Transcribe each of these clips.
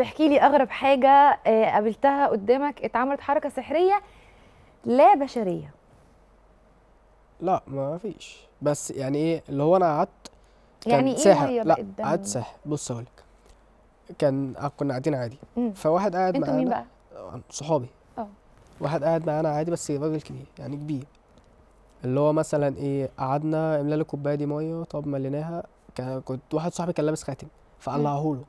بحكي لي اغرب حاجه آه، قابلتها قدامك اتعملت حركه سحريه لا بشريه لا ما فيش بس يعني ايه اللي هو انا قعدت يعني ايه ساحر لا قعدت ساحر بص اقول لك كان كنا قاعدين عادي مم. فواحد قاعد معانا مين بقى صحابي اه واحد قاعد معانا عادي بس راجل كبير يعني كبير اللي هو مثلا ايه قعدنا املا لي كوبايه دي ميه طب مليناها كنت واحد صاحبي كان لابس خاتم فقلعهوله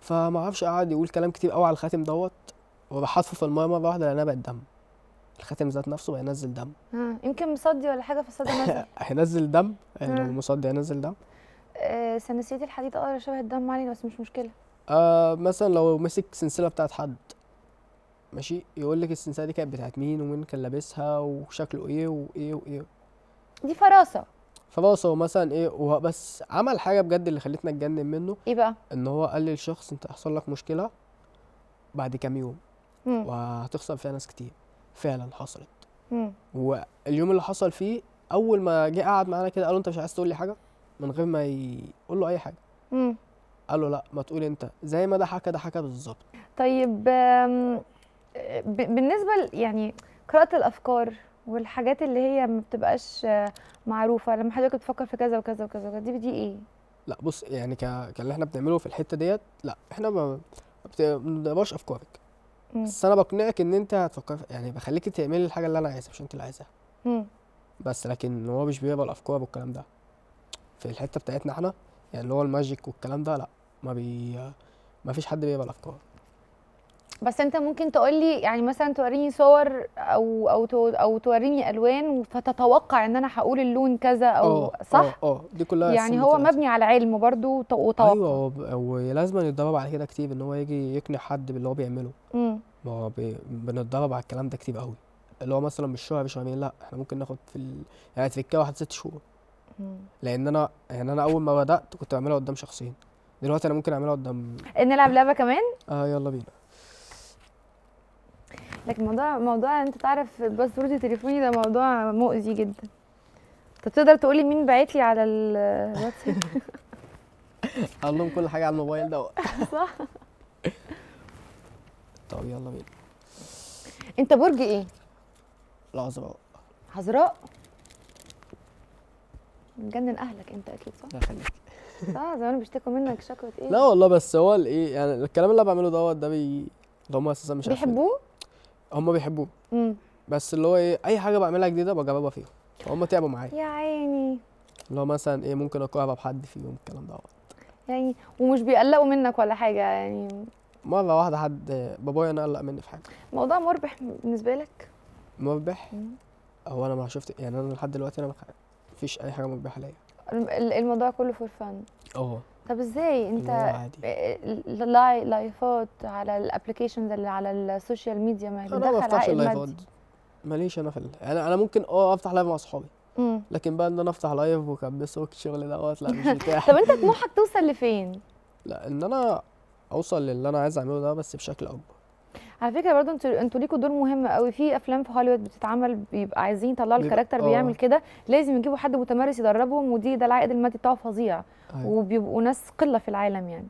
فما اعرفش قعد يقول كلام كتير قوي على الخاتم دوت وبحطه في المايه مره واحده لانها بقت دم الخاتم ذات نفسه هينزل دم يمكن مصدي ولا حاجه فالصدى نزل هينزل دم المصدي هينزل دم آه سنسيتي الحديد اه شبه الدم علي بس مش مشكله آه مثلا لو مسك سلسله بتاعت حد ماشي يقول لك السلسله دي كانت بتاعت مين ومين كان لابسها وشكله ايه وايه وايه دي فراسه فخلاص هو مثلا إيه هو بس عمل حاجة بجد اللي خلتنا اتجنن منه ايه بقى؟ إن هو قال للشخص أنت هيحصل لك مشكلة بعد كام يوم مم. وهتخسر فيها ناس كتير فعلا حصلت مم. واليوم اللي حصل فيه أول ما جه قعد معانا كده قال له أنت مش عايز تقول لي حاجة من غير ما يقول له أي حاجة مم. قال له لا ما تقول أنت زي ما ده حكى ده حكى بالظبط طيب بالنسبة يعني قراءة الأفكار والحاجات اللي هي ما بتبقاش معروفه لما حضرتك بتفكر في كذا وكذا وكذا دي دي ايه لا بص يعني ك... كاللي احنا بنعمله في الحته ديت لا احنا ما بنضربش افكارك بس انا بقنعك ان انت هتفكر يعني بخليك تعملي الحاجه اللي انا عايزها مش انت اللي عايزها بس لكن هو مش بيقبل الافكار والكلام ده في الحته بتاعتنا احنا يعني اللي هو الماجيك والكلام ده لا ما بي ما فيش حد بيقبل افكار بس انت ممكن تقول لي يعني مثلا توريني صور او او او توريني الوان فتتوقع ان انا هقول اللون كذا او آه، آه، صح اه اه دي كلها يعني هو مبني على علم برضو وتوقع ايوه ولازم يتدرب على كده كتير ان هو يجي يقنع حد باللي هو بيعمله ما هو بنتدرب على الكلام ده كتير قوي اللي هو مثلا مش شهر مش لا احنا ممكن ناخد في ال... يعني تركه واحد ست شهور لان انا يعني انا اول ما بدات كنت بعملها قدام شخصين دلوقتي انا ممكن اعملها قدام نلعب لعبه كمان اه يلا بينا لكن موضوع موضوع انت تعرف باسورد تليفوني ده موضوع مؤذي جدا طب تقدر تقولي مين بعت لي على الواتساب هقول لهم كل حاجه على الموبايل ده صح طب يلا بينا انت برج ايه العذراء عذراء مجنن اهلك انت اكيد صح الله خليك صح زمان بيشتكوا منك شكوى ايه لا والله بس هو الايه يعني الكلام اللي بعمله دوت ده بي هم اساسا مش بيحبوه هم بيحبوني بس اللي هو ايه اي حاجه بعملها جديده بجربها فيهم فهم تعبوا معايا يا عيني اللي هو مثلا ايه ممكن اقرب بحد فيهم الكلام دوت يعني ومش بيقلقوا منك ولا حاجه يعني مره واحده حد بابايا انا قلق مني في حاجه الموضوع مربح بالنسبه لك مربح هو انا ما شفت يعني انا لحد دلوقتي انا ما فيش اي حاجه مربحه ليا الموضوع كله فور فان اه طب ازاي انت اللايفات آه، لايفات على الابلكيشنز اللي على السوشيال ميديا ما هي انا ما بفتحش اللايفات ماليش انا في انا انا ممكن اه افتح لايف مع اصحابي لكن بقى ان انا افتح لايف وكبسه والشغل دوت لا مش متاح طب انت طموحك توصل لفين؟ لا ان انا اوصل للي انا عايز اعمله ده بس بشكل اكبر على فكره برضه انتوا انتوا ليكوا دور مهم قوي في افلام في هوليوود بتتعمل بيبقى عايزين يطلعوا الكاركتر آه. بيعمل كده لازم يجيبوا حد متمرس يدربهم ودي ده العائد المادي بتاعه فظيع أيوة. وبيبقوا ناس قله في العالم يعني